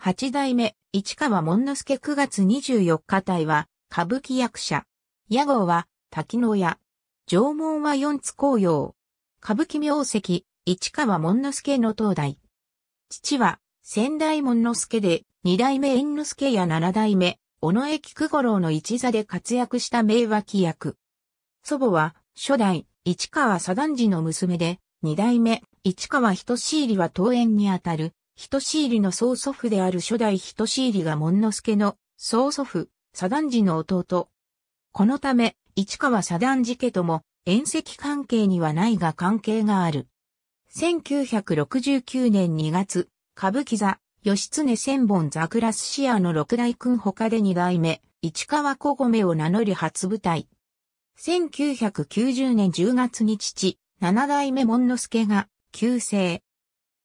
八代目、市川門之助九月二十四日隊は、歌舞伎役者。屋号は、滝野屋。縄文は四津紅葉。歌舞伎名跡、市川門之助の東大。父は、仙台門之助で、二代目猿之助や七代目、尾上菊五郎の一座で活躍した名脇役。祖母は、初代、市川左段次の娘で、二代目、市川人し入りは桃園にあたる、人仕入りの曽祖父である初代人仕入りが門之助の曽祖父、左段寺の弟。このため、市川左段寺家とも、縁石関係にはないが関係がある。1969年2月、歌舞伎座、義経千本桜寿司屋の六代君他で二代目、市川小米を名乗り初舞台。1990年10月に父、七代目門之助が、旧姓、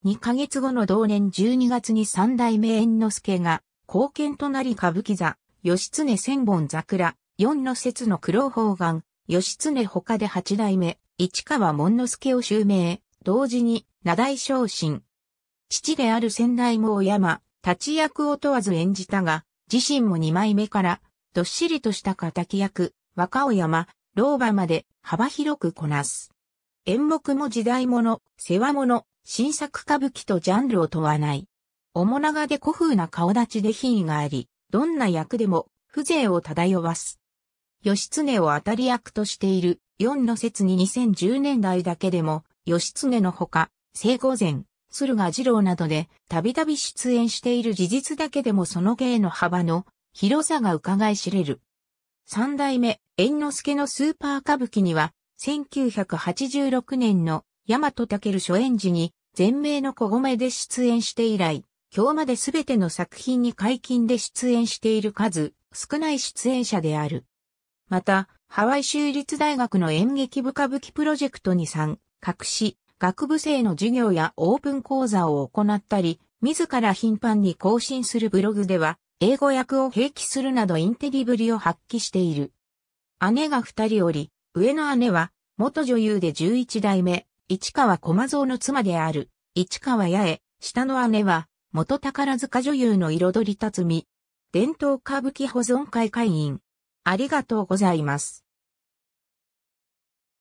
2ヶ月後の同年12月に三代目猿之助が、後見となり歌舞伎座、義経千本桜、四の節の黒方眼、義経他で八代目、市川門之助を襲名、同時に、名代昇進。父である先代も大山、立ち役を問わず演じたが、自身も二枚目から、どっしりとした敵役、若尾山、老婆まで幅広くこなす。演目も時代物、世話物、新作歌舞伎とジャンルを問わない。面長で古風な顔立ちで品位があり、どんな役でも風情を漂わす。義経を当たり役としている4の説に2010年代だけでも、義経のほか、聖御前、駿河二郎などでたびたび出演している事実だけでもその芸の幅の広さが伺い知れる。三代目、猿之助のスーパー歌舞伎には、1986年の大和健初演時に、全名の小米で出演して以来、今日まで全ての作品に解禁で出演している数、少ない出演者である。また、ハワイ州立大学の演劇部歌舞伎プロジェクトに参画し、学部生の授業やオープン講座を行ったり、自ら頻繁に更新するブログでは、英語訳を併記するなどインテリぶりを発揮している。姉が二人おり、上の姉は、元女優で11代目、市川駒蔵の妻である、市川八重、下の姉は、元宝塚女優の彩り辰巳、伝統歌舞伎保存会会員。ありがとうございます。